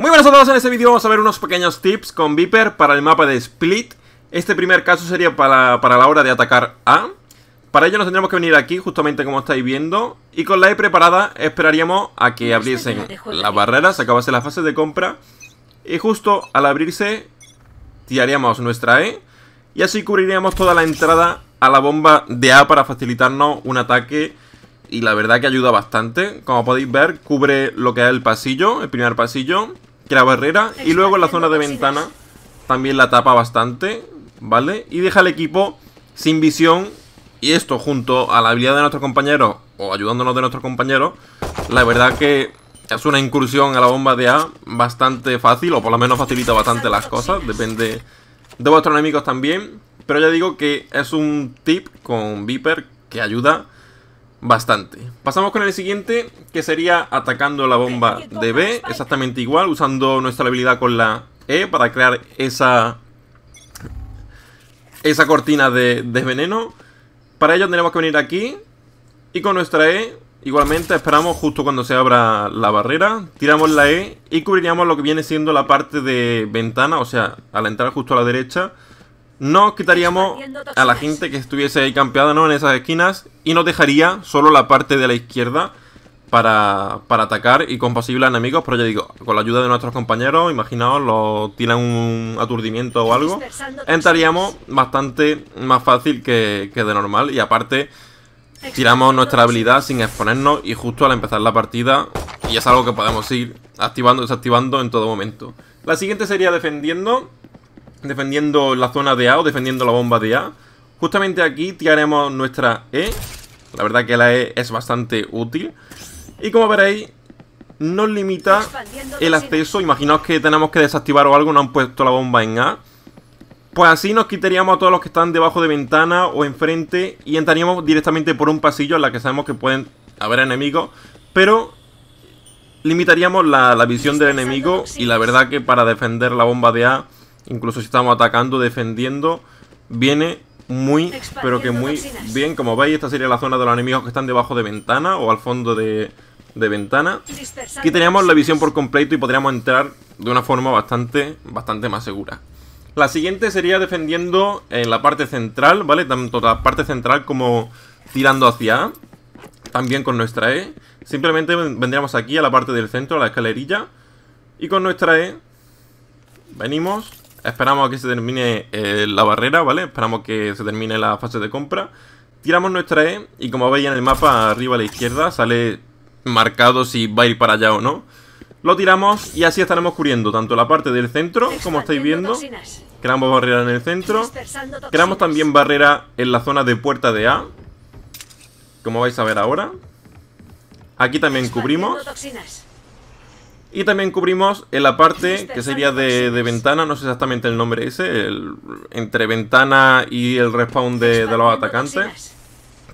Muy buenas a todos, en este vídeo vamos a ver unos pequeños tips con Viper para el mapa de Split. Este primer caso sería para, la hora de atacar A. Para ello nos tendríamos que venir aquí, justamente como estáis viendo. Y con la E preparada esperaríamos a que abriesen las barreras, acabase la fase de compra. Y justo al abrirse, tiraríamos nuestra E. Y así cubriríamos toda la entrada a la bomba de A para facilitarnos un ataque y la verdad que ayuda bastante. Como podéis ver, cubre lo que es el pasillo, el primer pasillo que la barrera y luego la zona de ventana también la tapa bastante, ¿vale? Y deja al equipo sin visión y esto junto a la habilidad de nuestros compañero o ayudándonos de nuestros compañeros, la verdad que es una incursión a la bomba de A bastante fácil o por lo menos facilita bastante las cosas, depende de vuestros enemigos también, pero ya digo que es un tip con Viper que ayuda bastante. Pasamos con el siguiente, que sería atacando la bomba de B, exactamente igual, usando nuestra habilidad con la E para crear esa, esa cortina de, veneno. Para ello tenemos que venir aquí y con nuestra E, igualmente esperamos justo cuando se abra la barrera, tiramos la E y cubriríamos lo que viene siendo la parte de ventana, o sea, a la entrada justo a la derecha, no quitaríamos a la gente que estuviese ahí campeada ¿no? en esas esquinas y nos dejaría solo la parte de la izquierda para, para atacar y con posibles enemigos, pero ya digo, con la ayuda de nuestros compañeros, imaginaos, lo tiran un aturdimiento o algo, entraríamos bastante más fácil que, que de normal y aparte tiramos nuestra habilidad sin exponernos y justo al empezar la partida y es algo que podemos ir activando y desactivando en todo momento. La siguiente sería defendiendo defendiendo la zona de A o defendiendo la bomba de A. Justamente aquí tiraremos nuestra E. La verdad que la E es bastante útil. Y como veréis, nos limita el acceso. Imaginaos que tenemos que desactivar o algo, no han puesto la bomba en A. Pues así nos quitaríamos a todos los que están debajo de ventana o enfrente y entraríamos directamente por un pasillo en la que sabemos que pueden haber enemigos, pero limitaríamos la, la visión del enemigo y la verdad que para defender la bomba de A Incluso si estamos atacando, defendiendo, viene muy, pero que muy bien. Como veis, esta sería la zona de los enemigos que están debajo de ventana o al fondo de, ventana. Aquí teníamos la visión por completo y podríamos entrar de una forma bastante, bastante más segura. La siguiente sería defendiendo en la parte central, ¿vale? Tanto la parte central como tirando hacia A. También con nuestra E. Simplemente vendríamos aquí a la parte del centro, a la escalerilla. Y con nuestra E venimos Esperamos que se termine eh, la barrera, ¿vale? Esperamos que se termine la fase de compra. Tiramos nuestra E y como veis en el mapa arriba a la izquierda sale marcado si va a ir para allá o no. Lo tiramos y así estaremos cubriendo tanto la parte del centro, como estáis viendo. Creamos barrera en el centro. Creamos también barrera en la zona de puerta de A. Como vais a ver ahora. Aquí también cubrimos. Y también cubrimos en eh, la parte que sería de, ventana, no sé exactamente el nombre ese, el, entre ventana y el respawn de, los atacantes.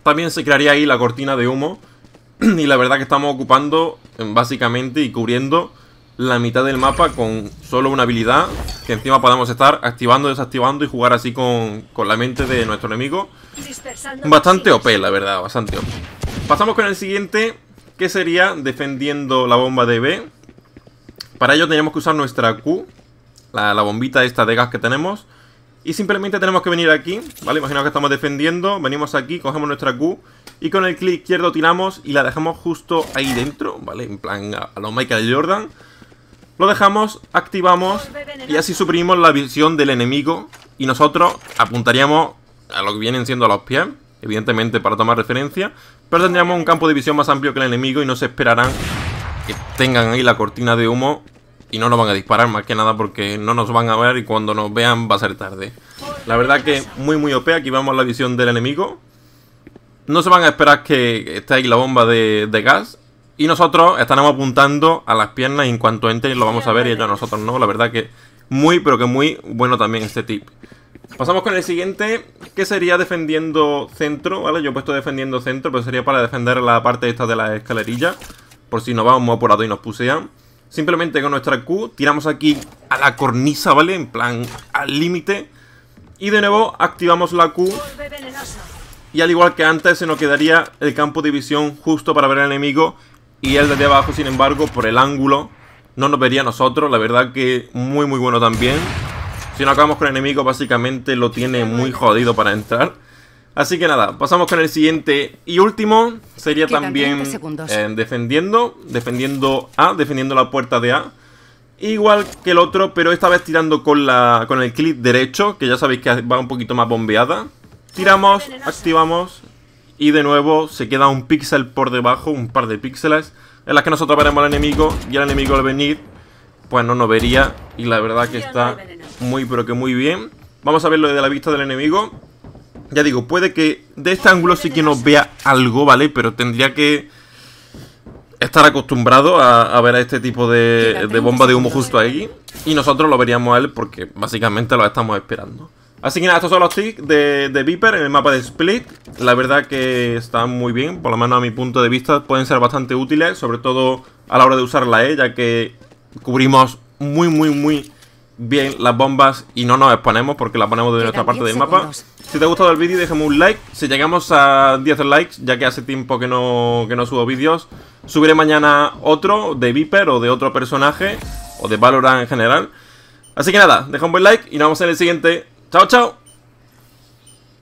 También se crearía ahí la cortina de humo. Y la verdad que estamos ocupando em, básicamente y cubriendo la mitad del mapa con solo una habilidad que encima podamos estar activando, desactivando y jugar así con, con la mente de nuestro enemigo. Bastante OP, la verdad, bastante OP. Pasamos con el siguiente, que sería defendiendo la bomba de B. Para ello tenemos que usar nuestra Q, la, bombita esta de gas que tenemos. Y simplemente tenemos que venir aquí, ¿vale? Imaginaos que estamos defendiendo, venimos aquí, cogemos nuestra Q y con el clic izquierdo tiramos y la dejamos justo ahí dentro, ¿vale? En plan a, a los Michael Jordan. Lo dejamos, activamos y así suprimimos la visión del enemigo y nosotros apuntaríamos a lo que vienen siendo a los pies, evidentemente para tomar referencia, pero tendríamos un campo de visión más amplio que el enemigo y no se esperarán que tengan ahí la cortina de humo y no nos van a disparar más que nada porque no nos van a ver y cuando nos vean va a ser tarde. La verdad que muy muy OP, aquí vamos a la visión del enemigo. No se van a esperar que esté ahí la bomba de, gas. Y nosotros estaremos apuntando a las piernas y en cuanto entre lo vamos a ver y ellos nosotros no. La verdad que muy pero que muy bueno también este tip. Pasamos con el siguiente, que sería defendiendo centro, ¿vale? Yo he puesto defendiendo centro, pero sería para defender la parte esta de la escalerilla por si nos vamos apurados y nos pusean. Simplemente con nuestra Q tiramos aquí a la cornisa, ¿vale? En plan, al límite. Y de nuevo activamos la Q. Y al igual que antes se nos quedaría el campo de visión justo para ver al enemigo. Y el de abajo, sin embargo, por el ángulo, no nos vería a nosotros. La verdad que muy, muy bueno también. Si no acabamos con el enemigo, básicamente lo tiene muy jodido para entrar. Así que nada, pasamos con el siguiente y último. Sería también eh, defendiendo, defendiendo A, defendiendo la puerta de A. Igual que el otro, pero esta vez tirando con, la, con el clic derecho, que ya sabéis que va un poquito más bombeada. Tiramos, activamos y de nuevo se queda un píxel por debajo, un par de píxeles, en las que nosotros veremos al enemigo y el enemigo al venir, pues no nos vería y la verdad que está muy pero que muy bien. Vamos a verlo desde la vista del enemigo. Ya digo, puede que de este ángulo sí que nos vea algo, ¿vale? Pero tendría que estar acostumbrado a, ver a este tipo de, bomba de humo justo ahí. Y nosotros lo veríamos a él porque básicamente lo estamos esperando. Así que nada, estos son los tics de, de Viper en el mapa de Split. La verdad que están muy bien, por lo menos a mi punto de vista pueden ser bastante útiles, sobre todo a la hora de usar la E, ya que cubrimos muy, muy, muy bien las bombas y no nos exponemos porque las ponemos de nuestra parte del mapa. Si te ha gustado el vídeo, déjame un like. Si llegamos a 10 likes, ya que hace tiempo que no, que no subo vídeos, subiré mañana otro de Viper o de otro personaje o de Valorant en general. Así que nada, deja un buen like y nos vemos en el siguiente. ¡Chao, chao!